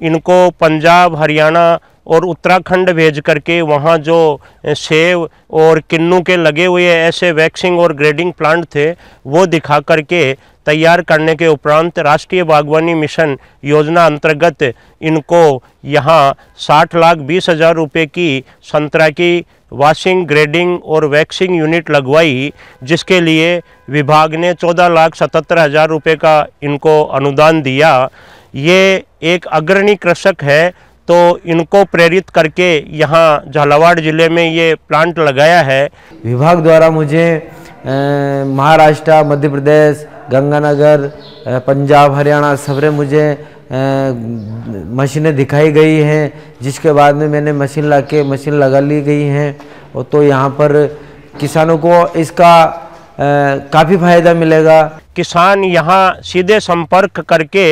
इनको पंजाब हरियाणा और उत्तराखंड भेज करके वहाँ जो सेब और किन्नू के लगे हुए ऐसे वैक्सिंग और ग्रेडिंग प्लांट थे वो दिखा करके तैयार करने के उपरांत राष्ट्रीय बागवानी मिशन योजना अंतर्गत इनको यहाँ साठ लाख बीस हज़ार रुपये की संतरा की वाशिंग ग्रेडिंग और वैक्सिंग यूनिट लगवाई जिसके लिए विभाग ने चौदह लाख सतहत्तर हज़ार रुपये का इनको अनुदान दिया ये एक अग्रणी कृषक है तो इनको प्रेरित करके यहाँ झालावाड़ ज़िले में ये प्लांट लगाया है विभाग द्वारा मुझे महाराष्ट्र मध्य प्रदेश गंगानगर पंजाब हरियाणा सबरे मुझे मशीनें दिखाई गई हैं जिसके बाद में मैंने मशीन ला के मशीन लगा ली गई हैं और तो यहाँ पर किसानों को इसका काफ़ी फ़ायदा मिलेगा किसान यहाँ सीधे संपर्क करके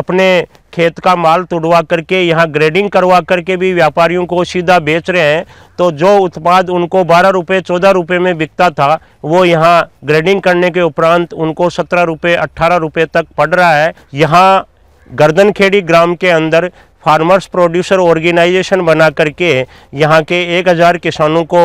अपने खेत का माल तुड़वा करके यहाँ ग्रेडिंग करवा करके भी व्यापारियों को सीधा बेच रहे हैं तो जो उत्पाद उनको बारह रुपये चौदह रुपये में बिकता था वो यहाँ ग्रेडिंग करने के उपरांत उनको सत्रह रुपये अट्ठारह रुपये तक पड़ रहा है यहाँ गर्दनखेड़ी ग्राम के अंदर फार्मर्स प्रोड्यूसर ऑर्गेनाइजेशन बना करके यहाँ के 1000 किसानों को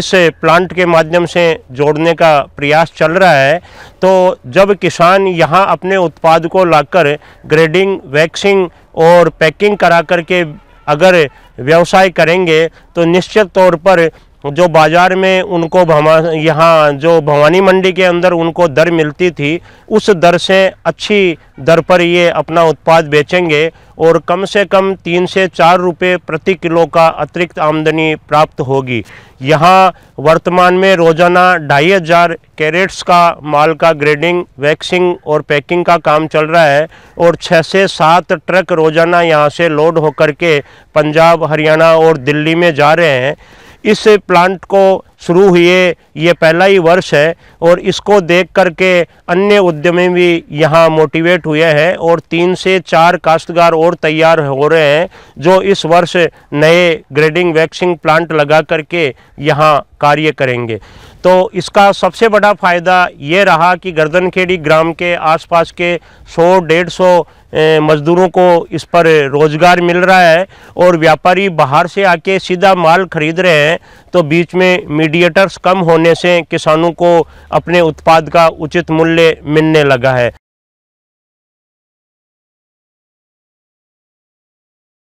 इस प्लांट के माध्यम से जोड़ने का प्रयास चल रहा है तो जब किसान यहाँ अपने उत्पाद को लाकर ग्रेडिंग वैक्सिंग और पैकिंग करा करके अगर व्यवसाय करेंगे तो निश्चित तौर पर जो बाज़ार में उनको भवा यहाँ जो भवानी मंडी के अंदर उनको दर मिलती थी उस दर से अच्छी दर पर ये अपना उत्पाद बेचेंगे और कम से कम तीन से चार रुपये प्रति किलो का अतिरिक्त आमदनी प्राप्त होगी यहाँ वर्तमान में रोज़ाना ढाई हज़ार कैरेट्स का माल का ग्रेडिंग वैक्सिंग और पैकिंग का काम चल रहा है और छः से सात ट्रक रोज़ाना यहाँ से लोड होकर के पंजाब हरियाणा और दिल्ली में जा रहे हैं इस प्लांट को शुरू हुए ये पहला ही वर्ष है और इसको देख करके अन्य उद्यमी भी यहाँ मोटिवेट हुए हैं और तीन से चार काश्तकार और तैयार हो रहे हैं जो इस वर्ष नए ग्रेडिंग वैक्सिंग प्लांट लगा करके यहाँ कार्य करेंगे तो इसका सबसे बड़ा फ़ायदा ये रहा कि गर्दनखेड़ी ग्राम के आसपास के सौ डेढ़ सौ मज़दूरों को इस पर रोज़गार मिल रहा है और व्यापारी बाहर से आके सीधा माल खरीद रहे हैं तो बीच में मीडिएटर्स कम होने से किसानों को अपने उत्पाद का उचित मूल्य मिलने लगा है